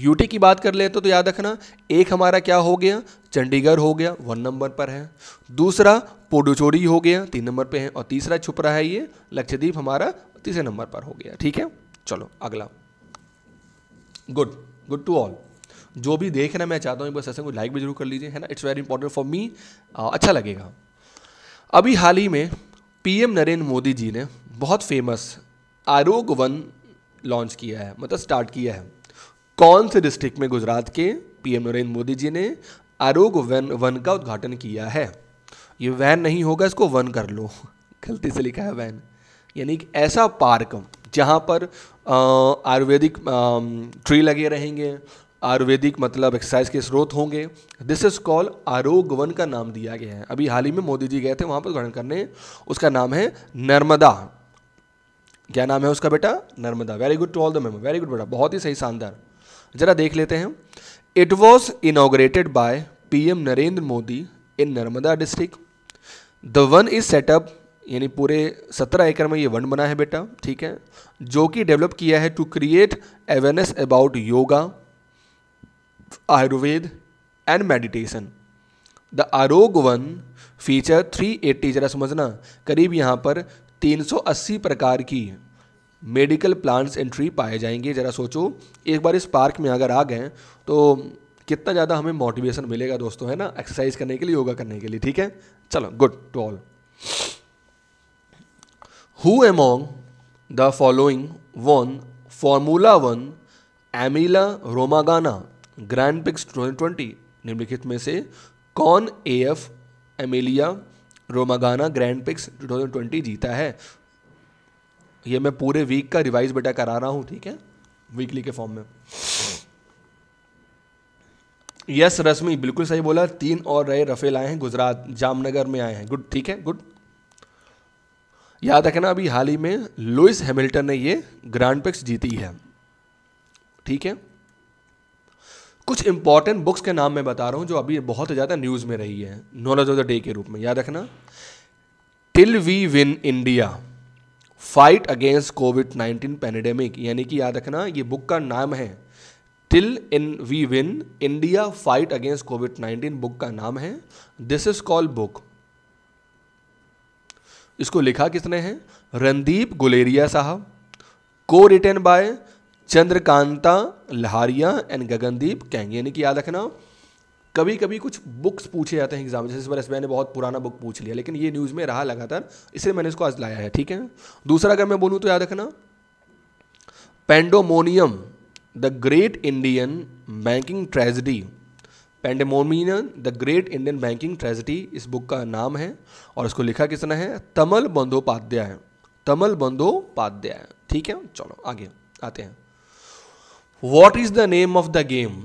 UT की बात कर ले तो, तो याद रखना एक हमारा क्या हो गया चंडीगढ़ हो गया वन नंबर पर है दूसरा पोडोचोरी हो गया तीन नंबर पे है और तीसरा छुप रहा है ये लक्षद्वीप हमारा तीसरे नंबर पर हो गया ठीक है चलो अगला गुड गुड टू ऑल जो भी देखना मैं चाहता हूँ बस ऐसे को लाइक भी जरूर कर लीजिए है ना it's very important for me अच्छा लगेगा अभी हाल ही में पीएम नरेंद्र मोदी जी ने बहुत फेमस आरोग्य वन लॉन्च किया है मतलब स्टार्ट किया है कौन से डिस्ट्रिक्ट में गुजरात के पीएम नरेंद्र मोदी जी ने आरोग्य वन वन का उद्घाटन किया है ये वैन नहीं होगा इसको वन कर लो गलती से लिखा है वैन यानी कि ऐसा पार्क जहाँ पर आयुर्वेदिक ट्री लगे रहेंगे आयुर्वेदिक मतलब एक्सरसाइज के स्रोत होंगे दिस इज कॉल वन का नाम दिया गया है अभी हाल ही में मोदी जी गए थे वहाँ पर ग्रहण करने उसका नाम है नर्मदा क्या नाम है उसका बेटा Narmada very good to all the मेमो वेरी गुड बेटा बहुत ही सही शानदार जरा देख लेते हैं it was inaugurated by P Narendra Modi in Narmada district the one is set up यानी पूरे सत्रह एकड़ में ये वन बना है बेटा ठीक है जो कि डेवलप किया है to create awareness about yoga Ayurveda and meditation the Arogya Van feature 380 जरा समझना करीब यहाँ पर 380 प्रकार की मेडिकल प्लांट्स एंट्री पाए जाएंगे जरा सोचो एक बार इस पार्क में अगर आ गए तो कितना ज़्यादा हमें मोटिवेशन मिलेगा दोस्तों है ना एक्सरसाइज करने के लिए योगा करने के लिए ठीक है चलो good to all who among the following one Formula One Emilia Romagna Grand Prix twenty निम्नलिखित में से कौन A F Emilia Romagna Grand Prix two thousand twenty जीता है ये मैं पूरे वीक का रिवाइज बेटा करा रहा हूँ ठीक है वीकली के फॉर्म में यस रश्मि बिल्कुल सही बोला तीन और रहे रफेल आए हैं गुजरात जामनगर में आए हैं गुड ठीक है गुड याद रखना अभी हाल ही में लुइस हैमिल्टन ने ये ग्रांड पिक्स जीती है ठीक है कुछ इंपॉर्टेंट बुक्स के नाम मैं बता रहा हूँ जो अभी बहुत ज़्यादा न्यूज़ में रही है नॉलेज ऑफ द डे के रूप में याद रखना till we win India fight against COVID nineteen pandemic यानी कि याद रखना ये बुक का नाम है till in we win India fight against COVID nineteen book का नाम है दिस इज कॉल्ड बुक इसको लिखा किसने है रणदीप गुलेरिया साहब को written by Chandrakanta Lahariya and Gagandeep Kang यानी कि याद रखना कभी कभी कुछ बुक्स पूछे जाते हैं एग्जाम जैसे इस बार एस ने बहुत पुराना बुक पूछ लिया लेकिन ये न्यूज़ में रहा लगातार इसलिए मैंने इसको आज लाया है ठीक है दूसरा अगर मैं बोलूँ तो याद रखना pandemonium the great Indian banking tragedy pandemonium the great Indian banking tragedy इस बुक का नाम है और इसको लिखा किसने है तमल बंदोपाध्याय तमल बंदोपाध्याय ठीक है चलो आगे आते हैं what is the name of the game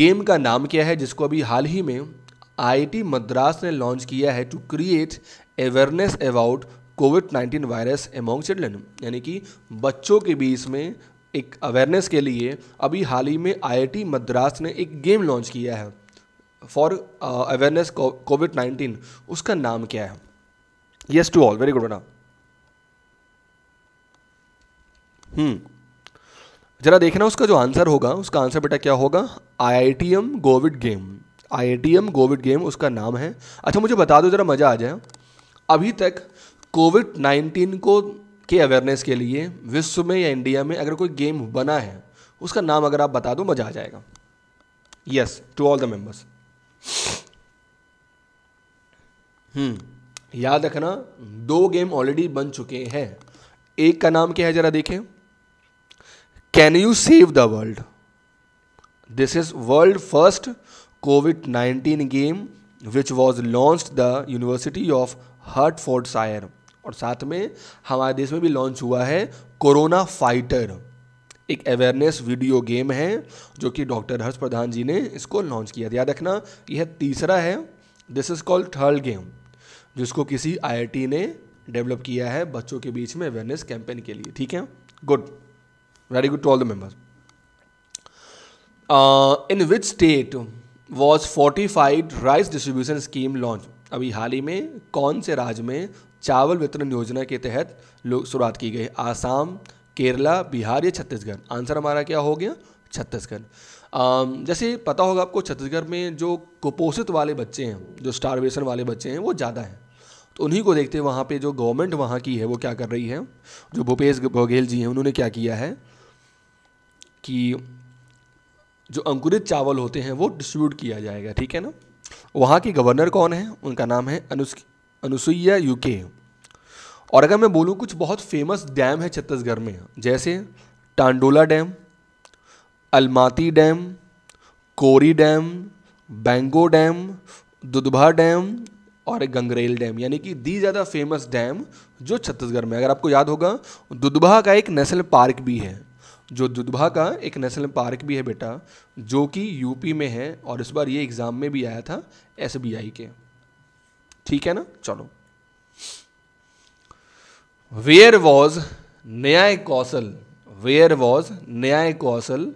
game का नाम क्या है जिसको अभी हाल ही में आईआईटी मद्रास ने लॉन्च किया है to create awareness about covid 19 virus among children यानी कि बच्चों के बीच में एक अवेयरनेस के लिए अभी हाल ही में आईआईटी मद्रास ने एक गेम लॉन्च किया है फॉर अवेयरनेस कोविड नाइन्टीन उसका नाम क्या है yes to all very good ना हम्म जरा देखना उसका जो आंसर होगा उसका आंसर बेटा क्या होगा I I T M covid game I I T M covid game उसका नाम है अच्छा मुझे बता दो जरा मज़ा आ जाए अभी तक कोविड नाइन्टीन को के अवेयरनेस के लिए विश्व में या इंडिया में अगर कोई गेम बना है उसका नाम अगर आप बता दो मज़ा आ जाएगा yes to all the members hmm याद रखना दो गेम ऑलरेडी बन चुके हैं एक का नाम क्या है ज़रा देखें can you save the world this is world first covid nineteen game which was launch the university of Hertfordshire और साथ में हमारे देश में भी लॉन्च हुआ है कोरोना फाइटर एक अवेयरनेस वीडियो गेम है जो कि डॉक्टर हर्ष प्रधान जी ने इसको लॉन्च किया याद रखना यह तीसरा है this is called third game जिसको किसी आईआईटी ने डेवलप किया है बच्चों के बीच में अवेयरनेस कैंपेन के लिए ठीक है good very good to all the members in which state was fortified rice distribution scheme launch अभी हाल ही में कौन से राज्य में चावल वितरण योजना के तहत शुरुआत की गई आसाम केरला बिहार या छत्तीसगढ़ आंसर हमारा क्या हो गया छत्तीसगढ़ जैसे पता होगा आपको छत्तीसगढ़ में जो कुपोषित वाले बच्चे हैं जो स्टारवेशन वाले बच्चे हैं वो ज़्यादा हैं तो उन्हीं को देखते वहाँ पे जो गवर्नमेंट वहाँ की है वो क्या कर रही है जो भूपेश बघेल जी हैं उन्होंने क्या किया है कि जो अंकुरित चावल होते हैं वो डिस्ट्रीब्यूट किया जाएगा ठीक है ना वहाँ की गवर्नर कौन है उनका नाम है अनुष्की अनुसुईया यूके और अगर मैं बोलूँ कुछ बहुत फेमस डैम है छत्तीसगढ़ में जैसे Tandula dam Almatti dam Kori dam Bango dam Dudhawa dam और एक गंगरेल डैम यानी कि दी ज़्यादा फेमस डैम जो छत्तीसगढ़ में अगर आपको याद होगा दुधभा का एक नेशनल पार्क भी है जो दुधभा का एक नेशनल पार्क भी है बेटा जो कि यूपी में है और इस बार ये एग्ज़ाम में भी आया था एस के ठीक है ना चलो where was Nyaya Kaushal where was Nyaya Kaushal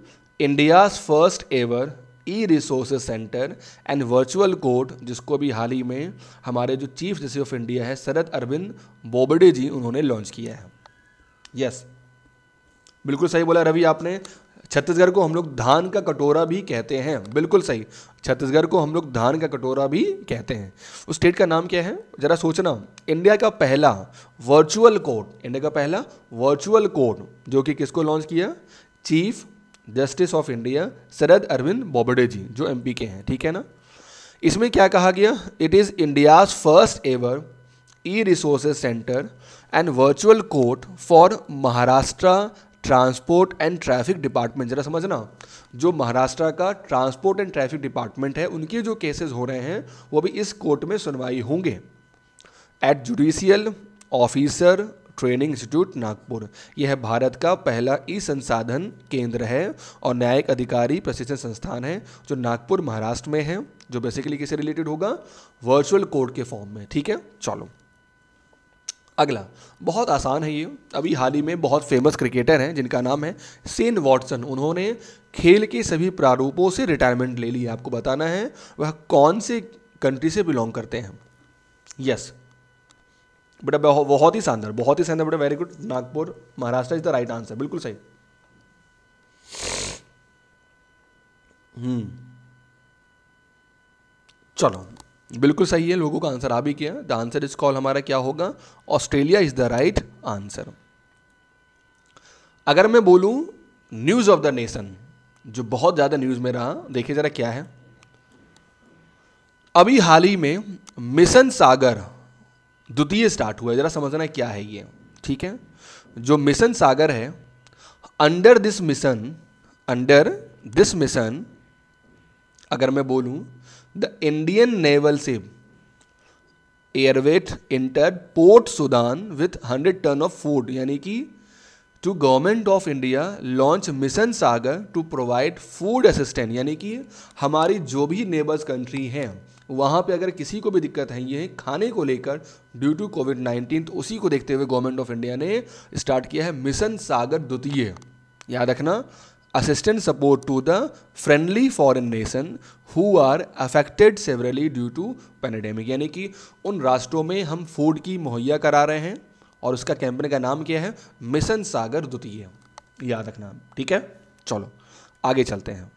India first ever e resource centre and virtual court जिसको भी हाल ही में हमारे जो चीफ जस्टिस ऑफ इंडिया है शरद अरविंद बोबडे जी उन्होंने लॉन्च किया है यस yes. बिल्कुल सही बोला रवि आपने छत्तीसगढ़ को हम लोग धान का कटोरा भी कहते हैं बिल्कुल सही छत्तीसगढ़ को हम लोग धान का कटोरा भी कहते हैं उस स्टेट का नाम क्या है ज़रा सोचना इंडिया का पहला वर्चुअल कोर्ट इंडिया का पहला वर्चुअल कोर्ट जो कि किसको लॉन्च किया chief justice of India Sharad Arvind Bobde ji जो एम के हैं ठीक है ना इसमें क्या कहा गया it is India's first ever e resources centre and virtual court for Maharashtra transport and traffic department ज़रा समझना जो महाराष्ट्र का ट्रांसपोर्ट एंड ट्रैफिक डिपार्टमेंट है उनके जो केसेस हो रहे हैं वो भी इस कोर्ट में सुनवाई होंगे at judicial officer training institute Nagpur यह भारत का पहला ई संसाधन केंद्र है और न्यायिक अधिकारी प्रशिक्षण संस्थान है जो नागपुर महाराष्ट्र में है जो बेसिकली किसे रिलेटेड होगा वर्चुअल कोर्ट के फॉर्म में ठीक है चलो अगला बहुत आसान है ये अभी हाल ही में बहुत फेमस क्रिकेटर हैं जिनका नाम है सेन वॉटसन उन्होंने खेल के सभी प्रारूपों से रिटायरमेंट ले लिया आपको बताना है वह कौन से कंट्री से बिलोंग करते हैं यस बेटा बहुत ही शानदार बहुत ही शानदार बेटा very good Nagpur Maharashtra is the right answer बिल्कुल सही हम्म चलो बिल्कुल सही है लोगों का आंसर आ भी किया द आंसर इज कॉल हमारा क्या होगा Australia is the right answer अगर मैं बोलूं न्यूज़ ऑफ द नेशन जो बहुत ज़्यादा न्यूज़ में रहा देखिए ज़रा क्या है अभी हाल ही में मिशन सागर द्वितीय स्टार्ट हुआ है ज़रा समझना क्या है ये ठीक है जो मिशन सागर है under this mission under this mission अगर मैं बोलूं the Indian naval ship Airavat enter port Sudan with hundred ton of food यानी कि to government of India launch mission Sagar to provide food assistant यानी कि हमारी जो भी नेबर्स कंट्री हैं वहाँ पे अगर किसी को भी दिक्कत है ये खाने को लेकर ड्यू टू कोविड नाइन्टीन तो उसी को देखते हुए गवर्नमेंट ऑफ इंडिया ने स्टार्ट किया है मिशन सागर द्वितीय याद रखना assistant support to the friendly foreign nation who are affected severely due to pandemic यानी कि उन राष्ट्रों में हम फूड की मुहैया करा रहे हैं और उसका कैंपेन का नाम क्या है मिशन सागर द्वितीय याद रखना ठीक है चलो आगे चलते हैं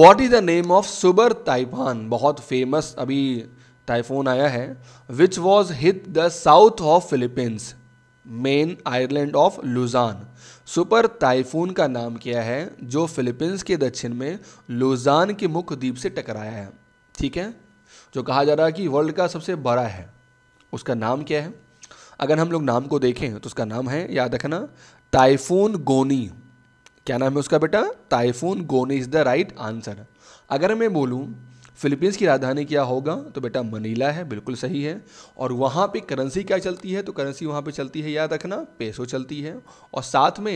what is the name of super typhoon बहुत फेमस अभी टाइफोन आया है which was hit the south of Philippines main island of Luzon super typhoon का नाम किया है जो फिलीपींस के दक्षिण में लुजान के मुख्य द्वीप से टकराया है ठीक है जो कहा जा रहा है कि वर्ल्ड का सबसे बड़ा है उसका नाम क्या है अगर हम लोग नाम को देखें तो उसका नाम है याद रखना टाइफून गोनी क्या नाम है उसका बेटा टाइफून गोनी इज़ द राइट आंसर अगर मैं बोलूँ फिलीपींस की राजधानी क्या होगा तो बेटा मनीला है बिल्कुल सही है और वहाँ पे करेंसी क्या चलती है तो करेंसी वहाँ पे चलती है याद रखना पेसो चलती है और साथ में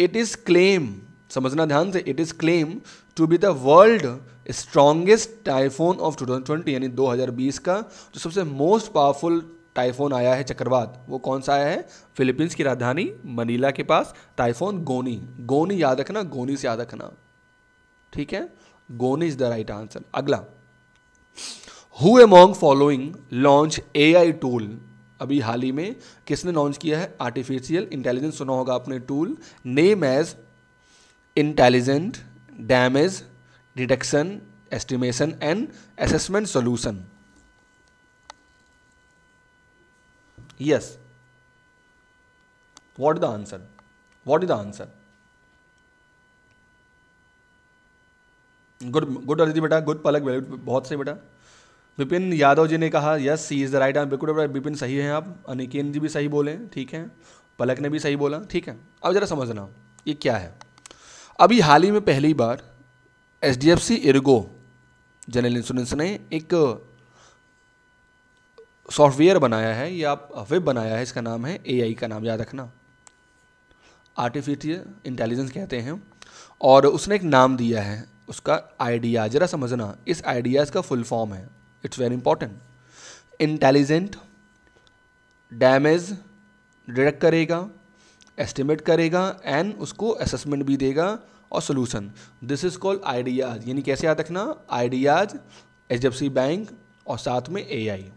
इट इज़ क्लेम समझना ध्यान से it is claim to be the world strongest typhoon of 2020 यानी 2020 का जो सबसे मोस्ट पावरफुल टाइफोन आया है चक्रवात वो कौन सा आया है फिलीपींस की राजधानी मनीला के पास टाइफोन गोनी गोनी याद रखना गोनी से याद रखना ठीक है Goni is the right answer अगला who among following launch A I tool अभी हाल ही में किसने लॉन्च किया है आर्टिफिशियल इंटेलिजेंस सुना होगा आपने tool name as intelligent damage detection estimation and assessment solution yes what the answer what is the answer good good अर्जी बेटा गुड पलक बहुत सही बेटा विपिन यादव जी ने कहा yes C is the right answer बिल्कुल विपिन सही है आप अनिकेन जी भी सही बोले ठीक है पलक ने भी सही बोला ठीक है अब ज़रा समझना ये क्या है अभी हाल ही में पहली बार H D F C ergo general insurance ने एक सॉफ्टवेयर बनाया है या वेब बनाया है इसका नाम है ए आई का नाम याद रखना आर्टिफिशियल इंटेलिजेंस कहते हैं और उसने एक नाम दिया है उसका आइडिया ज़रा समझना इस आइडियाज़ का फुल फॉर्म है it's very important intelligent damage detect करेगा एस्टिमेट करेगा एंड उसको असेसमेंट भी देगा और solution this is called ideas यानी कैसे याद रखना ideas H D F C bank और साथ में ए आई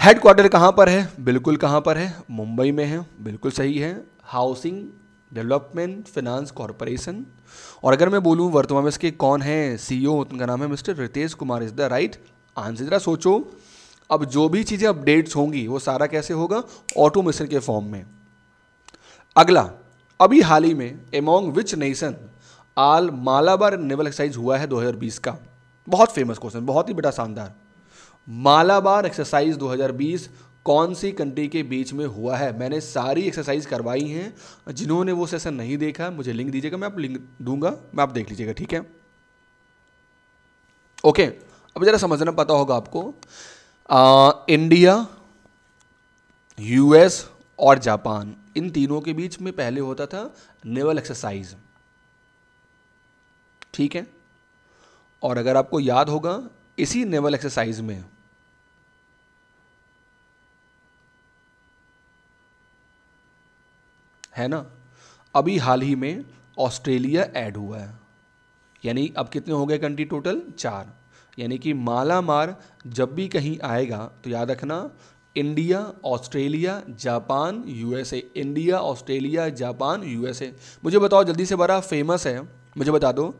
हेडक्वार्टर कहाँ पर है बिल्कुल कहाँ पर है मुंबई में है बिल्कुल सही है हाउसिंग डेवलपमेंट फिनांस कॉरपोरेशन और अगर मैं बोलूँ वर्तमान में इसके कौन है सीईओ e उनका नाम है mister Ritesh Kumar is the right answer जरा सोचो अब जो भी चीज़ें अपडेट्स होंगी वो सारा कैसे होगा ऑटोमेशन के फॉर्म में अगला अभी हाल ही में among which nation all Malabar naval exercise हुआ है 2020 का बहुत फेमस क्वेश्चन बहुत ही बेटा शानदार मालाबार एक्सरसाइज 2020 कौन सी कंट्री के बीच में हुआ है मैंने सारी एक्सरसाइज करवाई हैं जिन्होंने वो सेशन नहीं देखा मुझे लिंक दीजिएगा मैं आप लिंक दूंगा मैं आप देख लीजिएगा ठीक है ओके अब ज़रा समझना पता होगा आपको आ, इंडिया यूएस और जापान इन तीनों के बीच में पहले होता था नेवल एक्सरसाइज ठीक है और अगर आपको याद होगा इसी नेवल एक्सरसाइज में है ना अभी हाल ही में ऑस्ट्रेलिया ऐड हुआ है यानी अब कितने हो गए कंट्री टोटल चार यानी कि माला मार जब भी कहीं आएगा तो याद रखना India Australia Japan USA India Australia Japan USA मुझे बताओ जल्दी से बड़ा फेमस है मुझे बता दो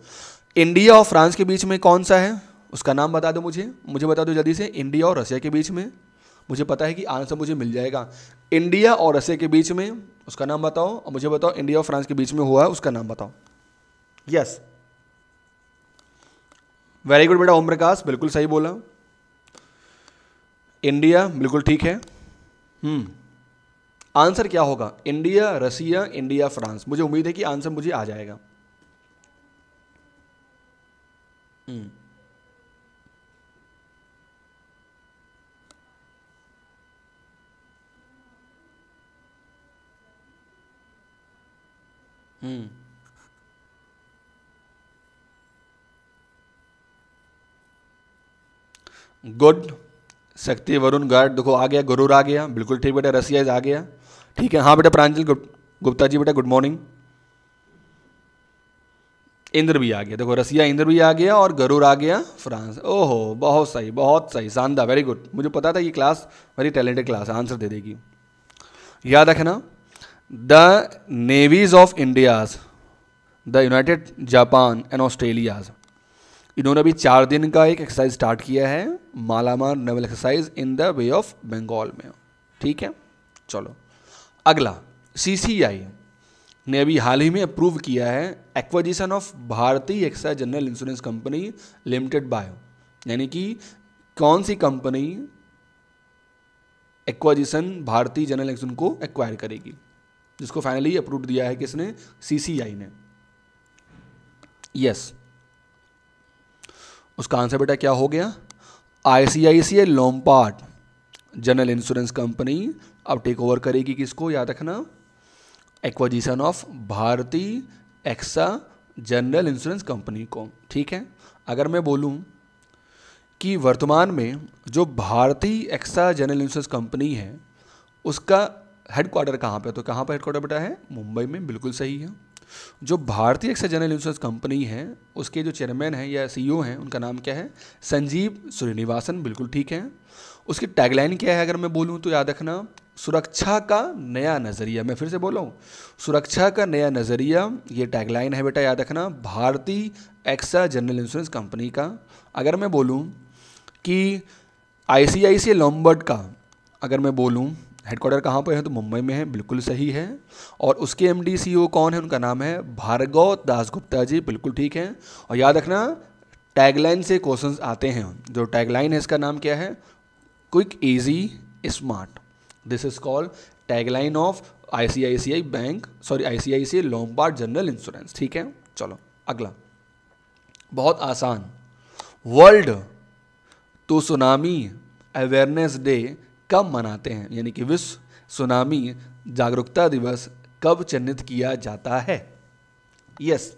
इंडिया और फ्रांस के बीच में कौन सा है उसका नाम बता दो मुझे मुझे बता दो जल्दी से इंडिया और रशिया के बीच में मुझे पता है कि आंसर मुझे मिल जाएगा इंडिया और रशिया के बीच में उसका नाम बताओ और मुझे बताओ इंडिया और फ्रांस के बीच में हुआ है उसका नाम बताओ यस वेरी गुड बेटा ओम प्रकाश बिल्कुल सही बोला इंडिया बिल्कुल ठीक है हम्म। आंसर क्या होगा इंडिया रसिया इंडिया फ्रांस मुझे उम्मीद है कि आंसर मुझे आ जाएगा हम्म गुड शक्ति वरुण गार्ड देखो आ गया गुरूर आ गया बिल्कुल ठीक बेटा रसिया आ गया ठीक है हाँ बेटा प्रांजल गुप्ता जी बेटा गुड मॉर्निंग इंद्र भी आ गया देखो रसिया इंद्र भी आ गया और गरूर आ गया फ्रांस ओहो बहुत सही बहुत सही शानदार वेरी गुड मुझे पता था ये class very talented class answer दे देगी याद रखना the navies of India's the united Japan and Australia's इन्होंने अभी चार दिन का एक एक्सरसाइज स्टार्ट किया है Malabar naval exercise in the bay of Bengal में ठीक है चलो अगला सी सी आई ने अभी हाल ही में अप्रूव किया है acquisition of Bharti AXA general insurance company limited बायो यानी कि कौन सी company acquisition Bharti general insurance को एक्वायर करेगी जिसको फाइनली अप्रूव दिया है किसने सीसीआई ने यस उसका आंसर बेटा क्या हो गया I C I C general insurance company अब टेक ओवर करेगी किसको याद रखना acquisition of Bharti AXA general insurance company को ठीक है अगर मैं बोलूं कि वर्तमान में जो भारतीय एक्सा जनरल इंश्योरेंस कंपनी है उसका हेडक्वार्टर कहाँ पर तो कहाँ पर हेडक्वार्टर बेटा है मुंबई में बिल्कुल सही है जो भारतीय एक्सा जनरल इंश्योरेंस कंपनी है उसके जो चेयरमैन हैं या सीईओ e हैं उनका नाम क्या है संजीव श्रीनिवासन बिल्कुल ठीक है उसकी टैगलाइन क्या है अगर मैं बोलूँ तो याद रखना सुरक्षा का नया नज़रिया मैं फिर से बोला हूँ सुरक्षा का नया नज़रिया ये टैगलाइन है बेटा याद रखना भारतीय एक्सा जनरल इंश्योरेंस कंपनी का अगर मैं बोलूँ कि आई सी लॉम्बर्ड का अगर मैं बोलूँ हेडक्वार्टर कहाँ पर है तो मुंबई में है बिल्कुल सही है और उसके एम डी सी ओ कौन है उनका नाम है भार्गव दास गुप्ता जी बिल्कुल ठीक है और याद रखना टैगलाइन से क्वेश्चंस आते हैं जो टैगलाइन है इसका नाम क्या है quick easy smart this is called tagline of ICICI bank sorry ICICI Lombard general insurance ठीक है चलो अगला बहुत आसान वर्ल्ड तो सुनामी अवेयरनेस डे कब मनाते हैं यानी कि विश्व सुनामी जागरूकता दिवस कब चिन्हित किया जाता है यस yes.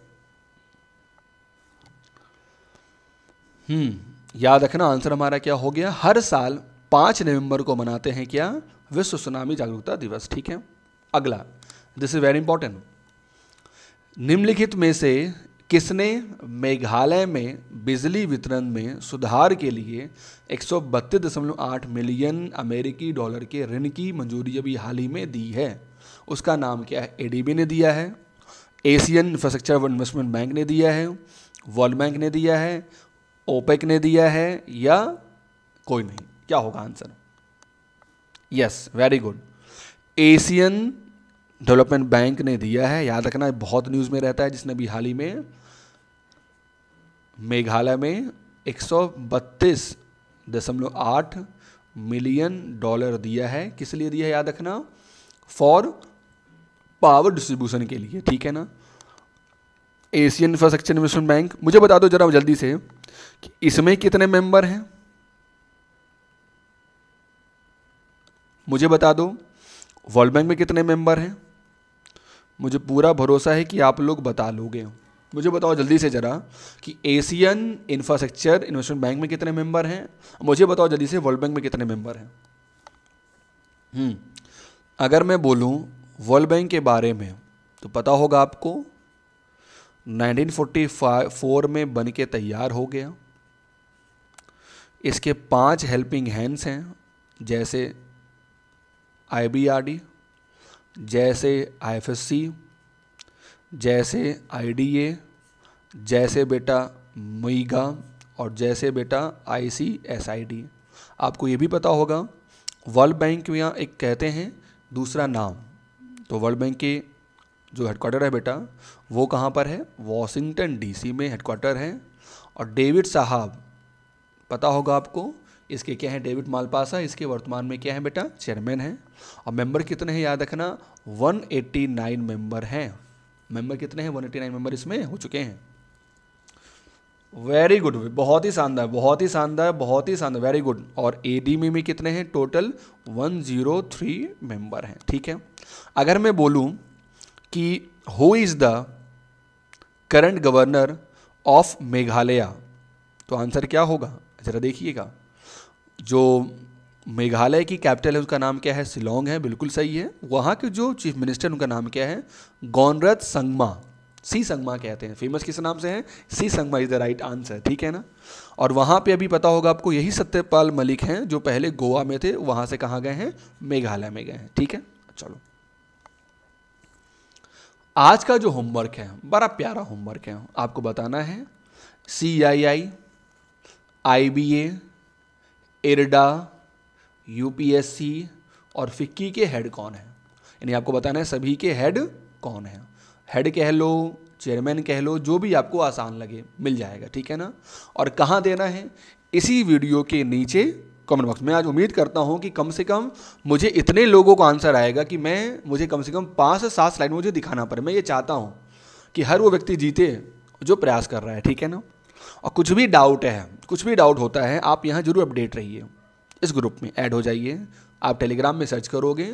हम्म याद रखना आंसर हमारा क्या हो गया हर साल पांच नवंबर को मनाते हैं क्या विश्व सुनामी जागरूकता दिवस ठीक है अगला दिस इज वेरी इंपॉर्टेंट निम्नलिखित में से किसने मेघालय में बिजली वितरण में सुधार के लिए एक मिलियन अमेरिकी डॉलर के ऋण की मंजूरी अभी हाल ही में दी है उसका नाम क्या है एडीबी ने दिया है एशियन इंफ्रास्ट्रक्चर इन्वेस्टमेंट बैंक ने दिया है वर्ल्ड बैंक ने दिया है ओपेक ने दिया है या कोई नहीं क्या होगा answer yes very good Asian development bank ने दिया है याद रखना बहुत न्यूज़ में रहता है जिसने भी हाल ही में मेघालय में एक दशमलव आठ मिलियन डॉलर दिया है किस लिए दिया है याद रखना फॉर पावर डिस्ट्रीब्यूशन के लिए ठीक है ना एशियन इंफ्रास्ट्रक्चर इन्वेस्टमेंट बैंक मुझे बता दो जरा जल्दी से कि इसमें कितने मेंबर हैं मुझे बता दो वर्ल्ड बैंक में कितने मेंबर हैं मुझे पूरा भरोसा है कि आप लोग बता लोगे मुझे बताओ जल्दी से ज़रा कि एशियन इंफ्रास्ट्रक्चर इन्वेस्टमेंट बैंक में कितने मेंबर हैं मुझे बताओ जल्दी से वर्ल्ड बैंक में कितने मेंबर हैं हम्म, अगर मैं बोलूँ वर्ल्ड बैंक के बारे में तो पता होगा आपको 1944 में बन के तैयार हो गया इसके पांच हेल्पिंग हैंड्स हैं जैसे आई जैसे आईएफएससी जैसे आईडीए जैसे बेटा मुईगा और जैसे बेटा आईसीएसआईडी आपको ये भी पता होगा वर्ल्ड बैंक में यहाँ एक कहते हैं दूसरा नाम तो वर्ल्ड बैंक के जो हेडक्वार्टर है बेटा वो कहाँ पर है वॉशिंगटन डीसी में हेडक्वार्टर है और डेविड साहब पता होगा आपको इसके क्या है डेविड मालपासा इसके वर्तमान में क्या है बेटा चेयरमैन हैं और मेंबर कितने हैं याद रखना 189 मेंबर हैं मेंबर कितने हैं 189 मेंबर इसमें हो चुके हैं वेरी गुड बहुत ही शानदार बहुत ही शानदार बहुत ही शानदार वेरी गुड और ए डी में भी कितने हैं टोटल 103 मेंबर हैं ठीक है अगर मैं बोलूं कि who is the current governor of Meghalaya तो आंसर क्या होगा ज़रा देखिएगा जो मेघालय की कैपिटल है उसका नाम क्या है सिलोंग है बिल्कुल सही है वहाँ के जो चीफ मिनिस्टर उनका नाम क्या है गौनरथ संगमा सी संगमा कहते हैं फेमस किस नाम से हैं C Sangma is the right answer ठीक है ना और वहाँ पे अभी पता होगा आपको यही सत्यपाल मलिक हैं जो पहले गोवा में थे वहाँ से कहाँ गए हैं मेघालय में गए हैं ठीक है चलो आज का जो होमवर्क है बड़ा प्यारा होमवर्क है आपको बताना है C I I I B A IRDA UPSC और फिक्की के हेड कौन है यानी आपको बताना है सभी के हेड कौन है हेड कह लो चेयरमैन कह लो जो भी आपको आसान लगे मिल जाएगा ठीक है ना और कहाँ देना है इसी वीडियो के नीचे कमेंट बॉक्स में आज उम्मीद करता हूँ कि कम से कम मुझे इतने लोगों का आंसर आएगा कि मैं मुझे कम से कम पाँच से सात स्लाइड मुझे दिखाना पड़े मैं ये चाहता हूँ कि हर वो व्यक्ति जीते जो प्रयास कर रहा है ठीक है ना और कुछ भी डाउट है कुछ भी डाउट होता है आप यहाँ जरूर अपडेट रहिए इस ग्रुप में ऐड हो जाइए आप टेलीग्राम में सर्च करोगे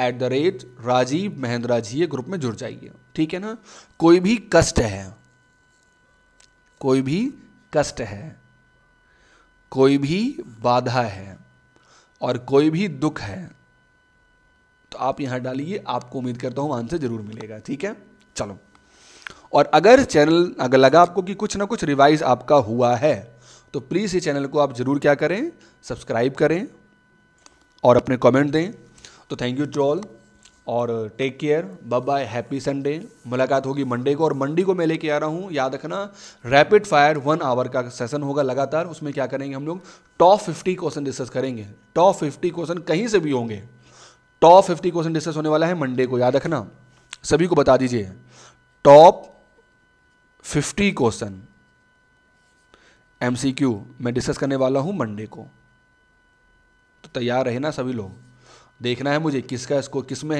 at the rate Rajeev Mahendra ji ये ग्रुप में जुड़ जाइए ठीक है ना कोई भी कष्ट है कोई भी कष्ट है कोई भी बाधा है और कोई भी दुख है तो आप यहां डालिए आपको उम्मीद करता हूं आंसर ज़रूर मिलेगा ठीक है चलो और अगर चैनल अगर लगा आपको कि कुछ ना कुछ रिवाइज आपका हुआ है तो प्लीज़ इस चैनल को आप ज़रूर क्या करें सब्सक्राइब करें और अपने कमेंट दें तो थैंक यू टू ऑल और take care bye bye happy Sunday मुलाकात होगी मंडे को और मंडे को मैं लेके आ रहा हूँ याद रखना रैपिड फायर वन आवर का सेशन होगा लगातार उसमें क्या करेंगे हम लोग टॉप फिफ्टी क्वेश्चन डिस्कस करेंगे टॉप फिफ्टी क्वेश्चन कहीं से भी होंगे टॉप फिफ्टी क्वेश्चन डिस्कस होने वाला है मंडे को याद रखना सभी को बता दीजिए टॉप फिफ्टी क्वेश्चन एमसीक्यू मैं डिस्कस करने वाला हूं मंडे को तो तैयार रहे ना सभी लोग देखना है मुझे किसका स्कोर किस में है